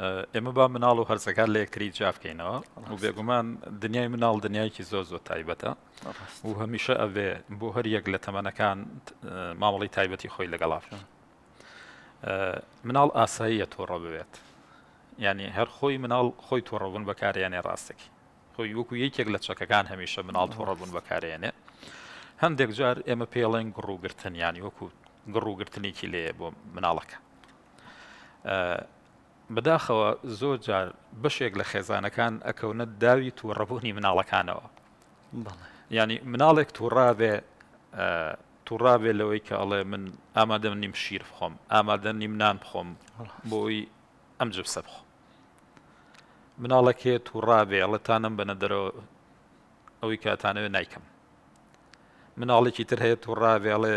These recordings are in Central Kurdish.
ئێمە با مناڵ و هەرزەکار لە یەکتری جافکەینەوە و بێگومان دنیای مناڵ دنیایکی زۆ زۆ تایبەتە و هەمیشە ئەوێ بۆ هەر یەک لە تەمەنەکان مامەڵی تایبەتی خۆی لەگەڵاف مناڵ ئاساییە تۆڕە بوێت ینی هەر خۆی مناڵ خۆی تۆڕەبوون بەکارێنێ ڕاستێکی خۆی وەکو یەکێک لە چەکەکان هەمیشە مناڵ تۆڕەبوون بەکارێنێ هەندێک جار ئێمە پێڵێن گڕووگرتن ینی وەکو گڕووگرتنێکی لێ بۆ مناڵەکە بەداخەوە زۆر جار بەشێک لە خێزانەکان ئەکەونە داوی تووڕەبوونی مناڵەکانەوە ینی مناڵێک تووڕابێ تووڕابێ لەوەی کە ئەڵێ من ئامادەم نیم شیر بخۆم ئامادە نیم نان بخۆم بۆی ئەم جبسە بخۆم مناڵەکێ تووڕابێ ئەڵەتانم بەنە دەرەوە ئەوەی کاتانەوێ نیکەم مناڵێکی تر هەیە تووڕابێ ئەڵێ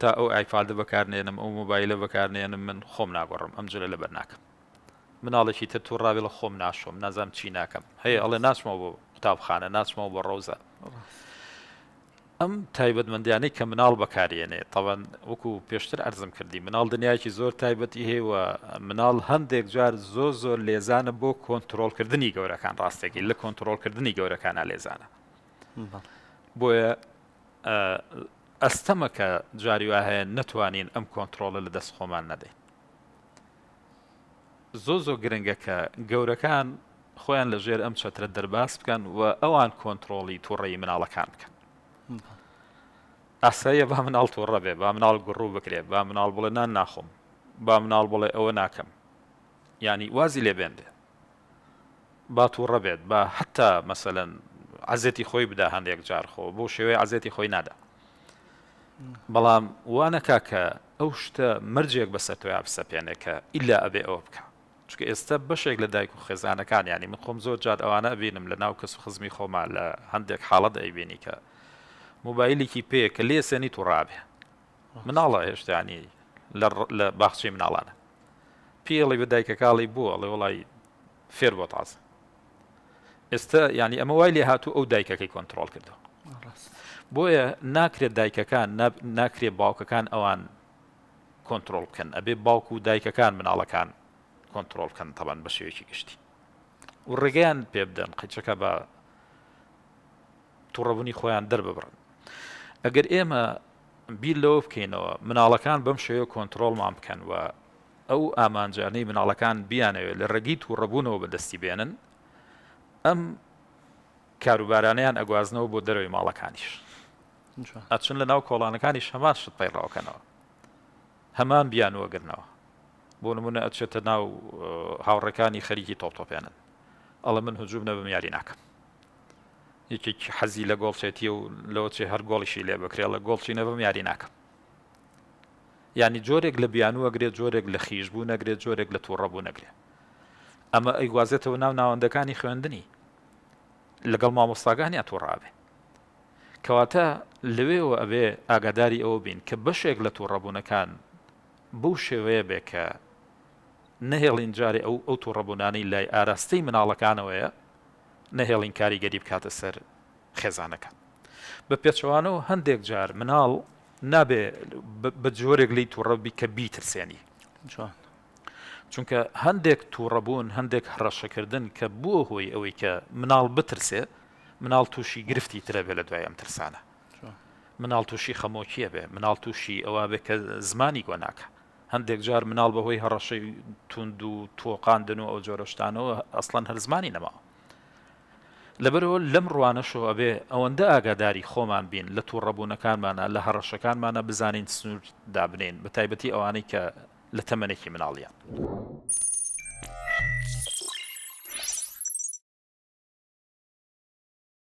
تا ئەو ئایفادە بەکارنێنم ئەو مۆبایلە بەکارنێنم من خۆم ناگۆڕم ئەم جلە لەبەر ناکەم مناڵێکی تر تووڕاوی لە خۆم ناشۆم نازام چی ناکەم هەیە ئەڵێ ناچمەوە بۆ قوتابخانە ناچمەوە بۆ ڕۆزە ئەم تایبەتمەندیانەی کە مناڵ بەکارێنێ تەوان وەکو پێشتر ئەرزم کردی مناڵ دنیاکی زۆر تایبەتی هەیەوە مناڵ هەندێک جار زۆ زۆر لێزانە بۆ کۆنتترۆلکردنی گەورەکان ڕاستێکی لە کۆنتترۆلکردنی گەورەکانە لێزانە بۆیە ئەستەمەکە جاریوا هەیە نتوانین ئەم کۆنتترۆلە لە دەست خۆمان نەدەین زۆ زۆ گرنگەکە گەورەکان خۆیان لە ژێر ئەم چەترە دەرباس بکەن و ئەوان کۆنتترۆلی تووڕێی مناڵەکان بکەن ئاساییە با مناڵ تووڕە بێ با مناڵ گوڕوو بکرێت با مناڵ بڵێ نان ناخۆم با مناڵ بڵێ ئەوە ناکەم ینی وازی لێبێندێ با تووڕە بێت با حتا مەسەەن عزێتی خۆی بدا هەندێک جارخۆ بۆ شێوەیە عزێتی خۆی نادا بەڵام وانەکا کە ئەو شتە مرجێک بەسەر تویا بسەپێنێکە ئیلا ئەبێ ئەوە بکە چکە ئێستا بەشێک لە دایک و خێزانەکان ینی من خۆم زۆر جات ئەوانە ئەبینم لە ناو کەس و خزمی خۆمان لە هەندێک حاڵەت ئەیبینی کە موبایلێکی پێ کە لێ سێنی تو ڕابێ مناڵە هێشتانی لە باخچی مناڵانە پێڵی بە دایکە کاڵی بووە ئەڵێ وڵی فێر بۆ تازە ئێستا ینی ئەمە وای لێ هاتوو ئەو دایکەکەی کۆنتترۆل کردو بۆیە ناکرێت دایکەکان ناکرێت باوکەکان ئەوان کۆنتترۆل بکەن ئەبێ باوک و دایکەکان مناڵەکان کۆنتترۆلکەن تەبان بە شێوەیەکی گشتی و ڕێگەیان پێ بدەن قەچەکە بە تووڕەبوونی خۆیان دەرببڕن ئەگەر ئێمە بیر لەوە بکەینەوە مناڵەکان بەم شێوە کۆنتترۆلمان بکەن و ئەو ئامانجانەی مناڵەکان بیانەوێت لە ڕێگی تووڕەبوونەوە بەدەستی بێنن ئەم کاروبارانیان ئەگوازنەوە بۆ دەرەوەی ماڵەکانیش ئەچن لە ناو کۆڵانەکانی شەمان شت پەیڕاوکەنەوە هەمان بیان وەگرنەوە بۆ نمونە ئەچێتە ناو هاوڕەکانی خەریکی تۆپتۆپێنن ئەڵە من هجووم نە بم یاری ناکەم یەکێک حەزی لە گۆڵچێتی و لەوە چێ هەر گۆڵیشی لێ بکرێ لە گۆڵچی نەبم یاری ناکەم ینی جۆرێک لە بیانوە گرێت جۆرێک لە خیش بوو نەگرێت جۆرێک لە تووڕەبوو نەگرێ ئەمە ئەیگوازێتەوە ناو ناوەندەکانی خوێندنی لەگەڵ مامۆستاگانیان تووڕابێ کەواتە لەوێەوە ئەبێ ئاگاداری ئەوە بین کە بەشێک لە تووڕەبوونەکان بەو شێوەیە بێ کە نەهێڵین جارێ ئەو ئەو تووڕەبوونانی لای ئاراستەی مناڵەکانەوەیە نەهێڵین کاریگەری بکاتە سەر خێزانەکان بە پێچوانەوە هەندێک جار مناڵ نابێ بە جۆرێک لی تووڕەبی کە بیترسێنی چونکە هەندێک تووڕەبوون هەندێک هەڕەشەکردن کە بووە هۆی ئەوەی کە مناڵ بترسێ مناڵ تووشی گرفتی ترە بێ لە دوای ئەم ترسانە مناڵ تووشی خەمۆکیە بێ مناڵ تووشی ئەوە بێ کە زمانی گۆناکە هەندێک جار مناڵ بەهۆی هەڕەشەی تونند و تۆقااندن و ئەو جۆرەشتانەوە ئەسڵەن هەر زمانی نەما لەبەرەوە لەم ڕوانەشەوە بێ ئەوەندە ئاگاداری خۆمان بین لە توو ڕەبوونەکانمانە لە هەڕەشەکانمانە بزانین سنوور دابنین بە تایبەتی ئەوانەی کە لە تەمەێکی مناڵیان.